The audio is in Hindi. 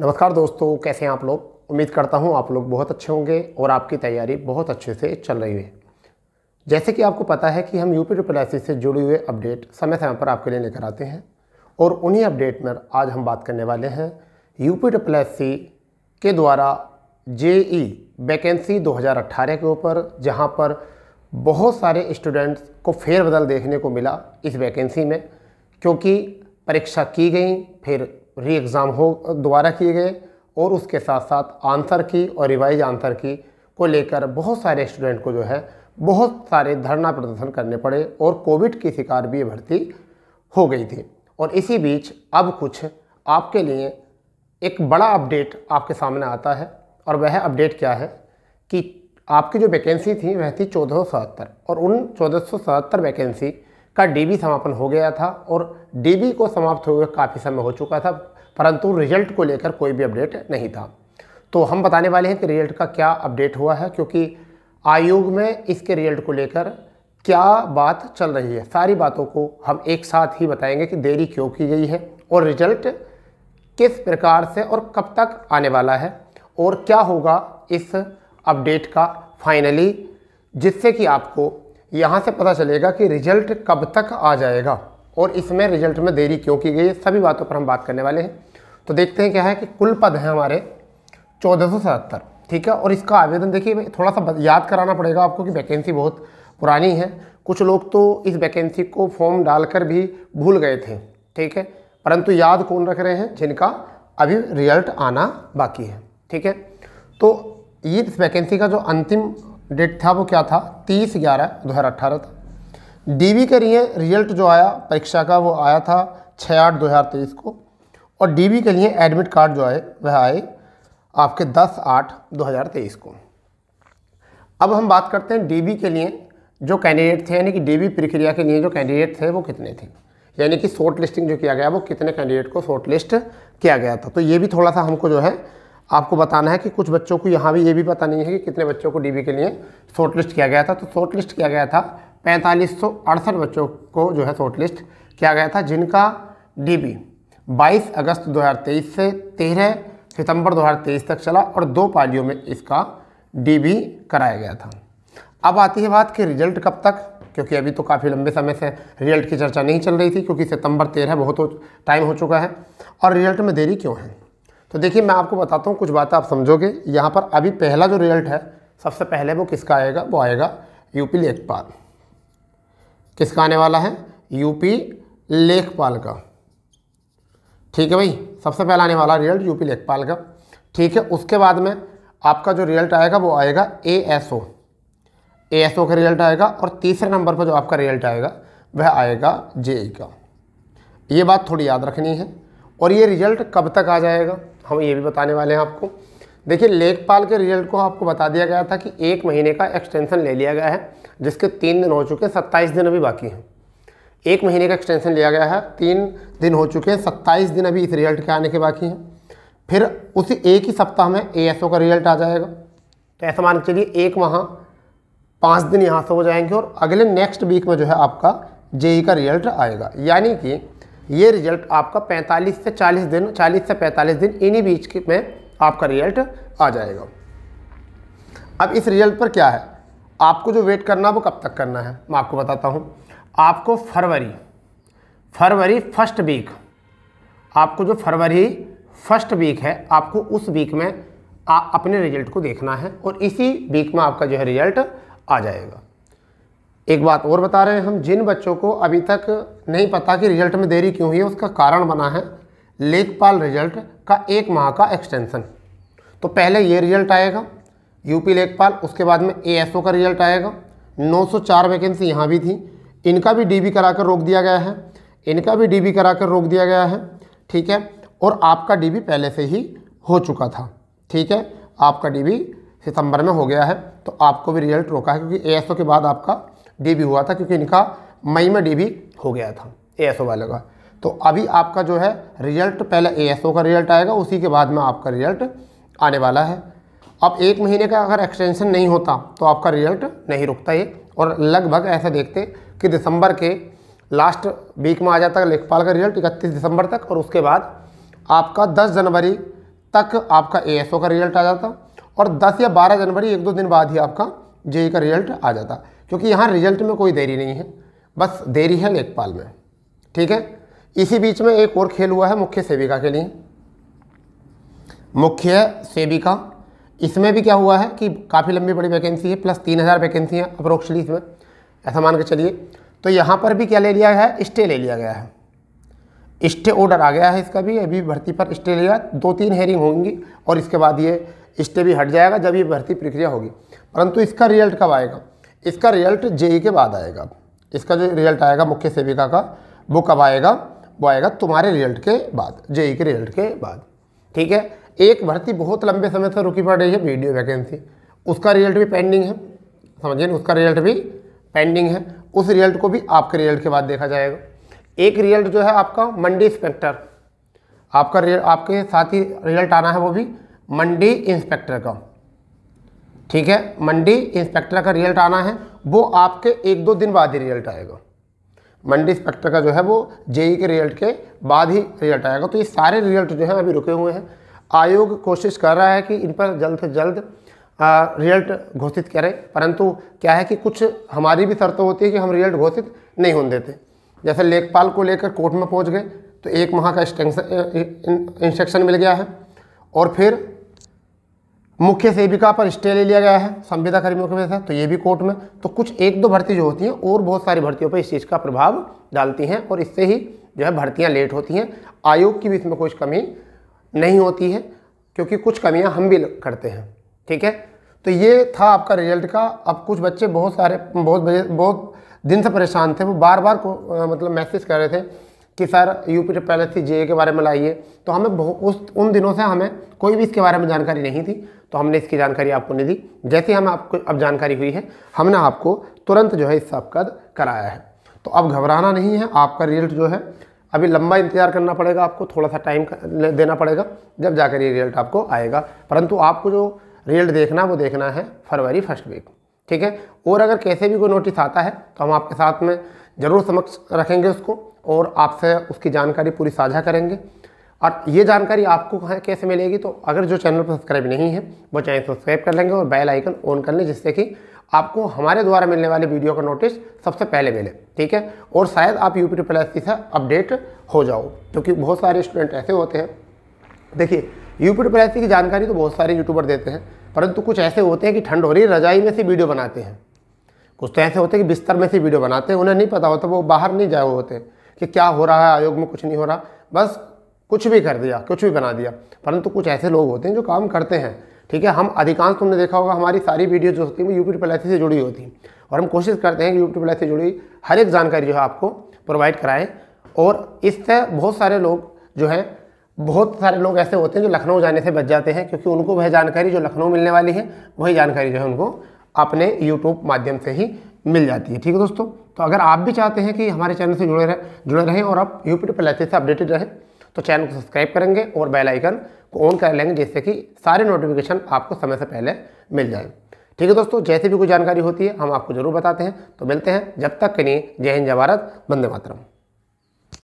नमस्कार दोस्तों कैसे हैं आप लोग उम्मीद करता हूं आप लोग बहुत अच्छे होंगे और आपकी तैयारी बहुत अच्छे से चल रही है जैसे कि आपको पता है कि हम यूपी ट्रिपल एस से जुड़े हुए अपडेट समय समय पर आपके लिए लेकर आते हैं और उन्हीं अपडेट में आज हम बात करने वाले हैं यूपी ट्रिपल एस के द्वारा जे ई वैकेंसी 2018 के ऊपर जहाँ पर बहुत सारे स्टूडेंट्स को फेरबदल देखने को मिला इस वैकेंसी में क्योंकि परीक्षा की गई फिर री एग्ज़ाम हो द्वारा किए गए और उसके साथ साथ आंसर की और रिवाइज आंसर की को लेकर बहुत सारे स्टूडेंट को जो है बहुत सारे धरना प्रदर्शन करने पड़े और कोविड की शिकार भी भर्ती हो गई थी और इसी बीच अब कुछ आपके लिए एक बड़ा अपडेट आपके सामने आता है और वह अपडेट क्या है कि आपकी जो वैकेंसी थी वह थी चौदह और उन चौदह वैकेंसी का डीबी समापन हो गया था और डीबी को समाप्त हुए काफ़ी समय हो चुका था परंतु रिजल्ट को लेकर कोई भी अपडेट नहीं था तो हम बताने वाले हैं कि रिजल्ट का क्या अपडेट हुआ है क्योंकि आयोग में इसके रिजल्ट को लेकर क्या बात चल रही है सारी बातों को हम एक साथ ही बताएंगे कि देरी क्यों की गई है और रिजल्ट किस प्रकार से और कब तक आने वाला है और क्या होगा इस अपडेट का फाइनली जिससे कि आपको यहाँ से पता चलेगा कि रिजल्ट कब तक आ जाएगा और इसमें रिजल्ट में देरी क्यों की गई है सभी बातों पर हम बात करने वाले हैं तो देखते हैं क्या है कि कुल पद हैं हमारे चौदह ठीक है और इसका आवेदन देखिए थोड़ा सा याद कराना पड़ेगा आपको कि वैकेंसी बहुत पुरानी है कुछ लोग तो इस वैकेंसी को फॉर्म डालकर भी भूल गए थे ठीक है परंतु याद कौन रख रहे हैं जिनका अभी रिजल्ट आना बाकी है ठीक है तो ये इस वैकेंसी का जो अंतिम डेट था वो क्या था तीस ग्यारह दो हज़ार अट्ठारह था बी के लिए रिजल्ट जो आया परीक्षा का वो आया था छः आठ दो हज़ार तेईस को और बी के लिए एडमिट कार्ड जो आए वह आए आपके दस आठ दो हज़ार तेईस को अब हम बात करते हैं बी के लिए जो कैंडिडेट थे यानी कि बी प्रक्रिया के लिए जो कैंडिडेट थे वो कितने थे यानी कि शॉर्ट लिस्टिंग जो किया गया वो कितने कैंडिडेट को शॉर्ट लिस्ट किया गया था तो ये भी थोड़ा सा हमको जो है आपको बताना है कि कुछ बच्चों को यहाँ भी ये भी पता नहीं है कि कितने बच्चों को डीबी के लिए शॉर्ट लिस्ट किया गया था तो शॉर्ट लिस्ट किया गया था पैंतालीस बच्चों को जो है शॉर्ट लिस्ट किया गया था जिनका डीबी 22 अगस्त 2023 से 13 सितंबर 2023 तक चला और दो पालियों में इसका डीबी कराया गया था अब आती है बात कि रिजल्ट कब तक क्योंकि अभी तो काफ़ी लंबे समय से रिजल्ट की चर्चा नहीं चल रही थी क्योंकि सितंबर तेरह बहुत टाइम हो चुका है और रिजल्ट में देरी क्यों है तो देखिए मैं आपको बताता हूँ कुछ बातें आप समझोगे यहाँ पर अभी पहला जो रिजल्ट है सबसे पहले वो किसका आएगा वो आएगा यूपी लेखपाल किसका आने वाला है यूपी लेखपाल का ठीक है भाई सबसे पहला आने वाला रिजल्ट यूपी लेखपाल का ठीक है उसके बाद में आपका जो रिजल्ट आएगा वो आएगा A S O A S O का रिजल्ट आएगा और तीसरे नंबर पर जो आपका रिजल्ट आएगा वह आएगा जे e का ये बात थोड़ी याद रखनी है और ये रिजल्ट कब तक आ जाएगा हम ये भी बताने वाले हैं आपको देखिए लेखपाल के रिजल्ट को आपको बता दिया गया था कि एक महीने का एक्सटेंशन ले लिया गया है जिसके तीन दिन हो चुके हैं सत्ताईस दिन अभी बाकी हैं एक महीने का एक्सटेंशन लिया गया है तीन दिन हो चुके हैं सत्ताईस दिन अभी इस रिजल्ट के आने के बाकी हैं फिर उसी एक ही सप्ताह में ए का रिजल्ट आ जाएगा तो ऐसा मान के चलिए एक माह पाँच दिन यहाँ से हो जाएंगे और अगले नेक्स्ट वीक में जो है आपका जेई e e का रिजल्ट आएगा यानी कि ये रिजल्ट आपका 45 से 40 दिन 40 से 45 दिन इन्हीं बीच में आपका रिजल्ट आ जाएगा अब इस रिजल्ट पर क्या है आपको जो वेट करना है वो कब तक करना है मैं आपको बताता हूँ आपको फरवरी फरवरी फर्स्ट वीक आपको जो फरवरी फर्स्ट वीक है आपको उस वीक में आप अपने रिजल्ट को देखना है और इसी वीक में आपका जो है रिजल्ट आ जाएगा एक बात और बता रहे हैं हम जिन बच्चों को अभी तक नहीं पता कि रिजल्ट में देरी क्यों हुई है उसका कारण बना है लेखपाल रिजल्ट का एक माह का एक्सटेंसन तो पहले ये रिजल्ट आएगा यूपी लेखपाल उसके बाद में एएसओ का रिजल्ट आएगा 904 वैकेंसी यहाँ भी थी इनका भी डीबी कराकर रोक दिया गया है इनका भी डीबी कराकर रोक दिया गया है ठीक है और आपका डीबी पहले से ही हो चुका था ठीक है आपका डीबी सितंबर में हो गया है तो आपको भी रिजल्ट रोका है क्योंकि एएसओ के बाद आपका डेब्यू हुआ था क्योंकि इनका मई में डेब्यू हो गया था ए एस ओ वाले का तो अभी आपका जो है रिजल्ट पहले ए एस ओ का रिजल्ट आएगा उसी के बाद में आपका रिजल्ट आने वाला है अब एक महीने का अगर एक्सटेंशन नहीं होता तो आपका रिजल्ट नहीं रुकता ये और लगभग ऐसा देखते कि दिसंबर के लास्ट वीक में आ जाता है लेखपाल का रिजल्ट इकतीस दिसंबर तक और उसके बाद आपका 10 जनवरी तक आपका ए का रिजल्ट आ जाता और 10 या 12 जनवरी एक दो दिन बाद ही आपका जेई e e का रिजल्ट आ जाता क्योंकि यहाँ रिजल्ट में कोई देरी नहीं है बस देरी है लेखपाल में ठीक है इसी बीच में एक और खेल हुआ है मुख्य सेविका के लिए मुख्य सेविका इसमें भी क्या हुआ है कि काफ़ी लंबी बड़ी वैकेंसी है प्लस तीन हज़ार वैकेंसी है अप्रोक्सली इसमें ऐसा मान के चलिए तो यहाँ पर भी क्या ले लिया गया है स्टे ले लिया गया है स्टे ऑर्डर आ गया है इसका भी अभी भर्ती पर स्टे लिया दो तीन हेयरिंग होंगी और इसके बाद ये स्टे भी हट जाएगा जब ये भर्ती प्रक्रिया होगी परंतु इसका रिजल्ट कब आएगा इसका रिजल्ट जेई के बाद आएगा इसका जो रिजल्ट आएगा मुख्य सेविका का वो कब आएगा वो आएगा तुम्हारे रिजल्ट के बाद जेई के रिजल्ट के बाद ठीक है एक भर्ती बहुत लंबे समय से रुकी पड़ रही है वीडियो वैकेंसी उसका रिजल्ट भी पेंडिंग है समझिए ना उसका रिजल्ट भी पेंडिंग है उस रिजल्ट को भी आपके रिजल्ट के बाद देखा जाएगा एक रिजल्ट जो है आपका मंडी इंस्पेक्टर आपका आपके साथ ही रिजल्ट आना है वो भी मंडी इंस्पेक्टर का ठीक है मंडी इंस्पेक्टर का रिजल्ट आना है वो आपके एक दो दिन बाद ही रिजल्ट आएगा मंडी इंस्पेक्टर का जो है वो जेई के रिजल्ट के बाद ही रिजल्ट आएगा तो ये सारे रिजल्ट जो है अभी रुके हुए हैं आयोग कोशिश कर रहा है कि इन पर जल्द से जल्द रिजल्ट घोषित करें परंतु क्या है कि कुछ हमारी भी शर्त होती है कि हम रिजल्ट घोषित नहीं होने देते जैसे लेखपाल को लेकर कोर्ट में पहुँच गए तो एक माह का इंस्ट्रक्शन मिल गया है और फिर मुख्य सेविका पर स्टे ले लिया गया है संविदा कर्मियों के वजह से तो ये भी कोर्ट में तो कुछ एक दो भर्ती जो होती हैं और बहुत सारी भर्तियों पर इस चीज़ का प्रभाव डालती हैं और इससे ही जो है भर्तियाँ लेट होती हैं आयोग की भी इसमें कुछ कमी नहीं होती है क्योंकि कुछ कमियाँ हम भी करते हैं ठीक है तो ये था आपका रिजल्ट का अब कुछ बच्चे बहुत सारे बहुत बहुत दिन से परेशान थे वो बार बार को, मतलब मैसेज कर रहे थे कि सर यूपी ट्रिपल पहले सी जे के बारे में लाइए तो हमें उस उन दिनों से हमें कोई भी इसके बारे में जानकारी नहीं थी तो हमने इसकी जानकारी आपको नहीं दी जैसे हम आपको अब जानकारी हुई है हमने आपको तुरंत जो है इस सब का कराया है तो अब घबराना नहीं है आपका रिजल्ट जो है अभी लंबा इंतजार करना पड़ेगा आपको थोड़ा सा टाइम देना पड़ेगा जब जाकर ये रिजल्ट आपको आएगा परंतु आपको जो रिजल्ट देखना वो देखना है फरवरी फर्स्ट वीक ठीक है और अगर कैसे भी कोई नोटिस आता है तो हम आपके साथ में ज़रूर समक्ष रखेंगे उसको और आपसे उसकी जानकारी पूरी साझा करेंगे और ये जानकारी आपको कहाँ कैसे मिलेगी तो अगर जो चैनल पर सब्सक्राइब नहीं है वो चैनल सब्सक्राइब कर लेंगे और बेल आइकन ऑन कर लें जिससे कि आपको हमारे द्वारा मिलने वाले वीडियो का नोटिस सबसे पहले मिले ठीक है और शायद आप यू पी प्लस से अपडेट हो जाओ क्योंकि तो बहुत सारे स्टूडेंट ऐसे होते हैं देखिए यू पी प्लस की जानकारी तो बहुत सारे यूट्यूबर देते हैं परंतु कुछ ऐसे होते हैं कि ठंड हो रही रजाई में से वीडियो बनाते हैं कुछ तो ऐसे होते हैं कि बिस्तर में से वीडियो बनाते हैं उन्हें नहीं पता होता वो बाहर नहीं जाए होते कि क्या हो रहा है आयोग में कुछ नहीं हो रहा बस कुछ भी कर दिया कुछ भी बना दिया परंतु कुछ ऐसे लोग होते हैं जो काम करते हैं ठीक है हम अधिकांश तुमने देखा होगा हमारी सारी वीडियो जो होती है वो यूपी ट्रिपल से जुड़ी होती है और हम कोशिश करते हैं कि यूपी ट्रिपल से जुड़ी हर एक जानकारी जो है आपको प्रोवाइड कराएं और इससे बहुत सारे लोग जो हैं बहुत सारे लोग ऐसे होते हैं जो लखनऊ जाने से बच जाते हैं क्योंकि उनको वह जानकारी जो लखनऊ मिलने वाली है वही जानकारी जो है उनको अपने यूट्यूब माध्यम से ही मिल जाती है ठीक है दोस्तों तो अगर आप भी चाहते हैं कि हमारे चैनल से जुड़े रहें जुड़े रहें और आप यूपी ट्रिपल से अपडेटेड रहें तो चैनल को सब्सक्राइब करेंगे और बेल आइकन को ऑन कर लेंगे जिससे कि सारे नोटिफिकेशन आपको समय से पहले मिल जाए ठीक है दोस्तों जैसे भी कोई जानकारी होती है हम आपको जरूर बताते हैं तो मिलते हैं जब तक के लिए जय हिंद जय भारत वंदे मातरम